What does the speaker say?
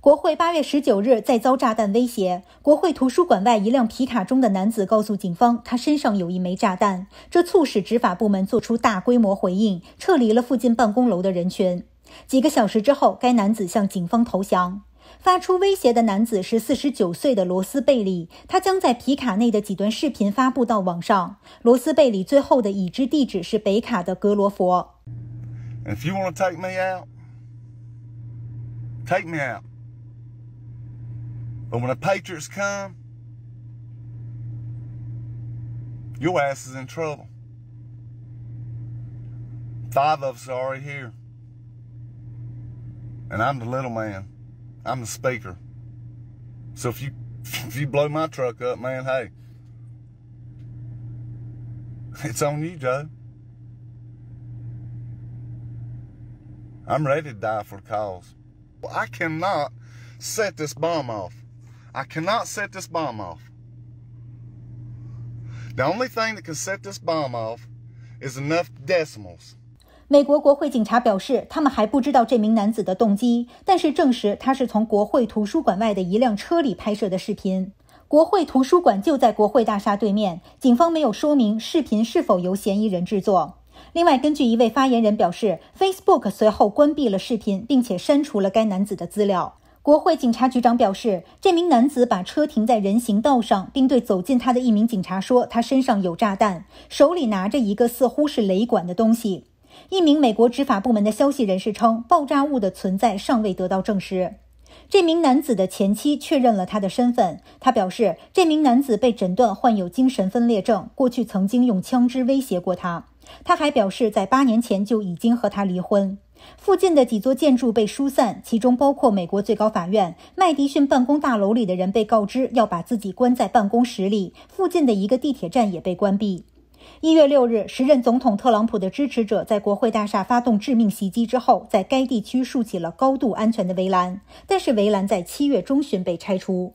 国会八月十九日再遭炸弹威胁，国会图书馆外一辆皮卡中的男子告诉警方，他身上有一枚炸弹，这促使执法部门做出大规模回应，撤离了附近办公楼的人群。几个小时之后，该男子向警方投降。发出威胁的男子是四十九岁的罗斯贝里，他将在皮卡内的几段视频发布到网上。罗斯贝里最后的已知地址是北卡的格罗佛。If you want to take me out, take me out. But when the Patriots come, your ass is in trouble. Five of us are already here. And I'm the little man. I'm the speaker. So if you if you blow my truck up, man, hey, it's on you, Joe. I'm ready to die for the cause. I cannot set this bomb off. I cannot set this bomb off. The only thing that can set this bomb off is enough decimals. 美国国会警察表示，他们还不知道这名男子的动机，但是证实他是从国会图书馆外的一辆车里拍摄的视频。国会图书馆就在国会大厦对面。警方没有说明视频是否由嫌疑人制作。另外，根据一位发言人表示，Facebook 随后关闭了视频，并且删除了该男子的资料。国会警察局长表示，这名男子把车停在人行道上，并对走近他的一名警察说：“他身上有炸弹，手里拿着一个似乎是雷管的东西。”一名美国执法部门的消息人士称，爆炸物的存在尚未得到证实。这名男子的前妻确认了他的身份。他表示，这名男子被诊断患有精神分裂症，过去曾经用枪支威胁过他。他还表示，在八年前就已经和他离婚。附近的几座建筑被疏散，其中包括美国最高法院麦迪逊办公大楼里的人被告知要把自己关在办公室里。附近的一个地铁站也被关闭。一月六日，时任总统特朗普的支持者在国会大厦发动致命袭击之后，在该地区竖起了高度安全的围栏，但是围栏在七月中旬被拆除。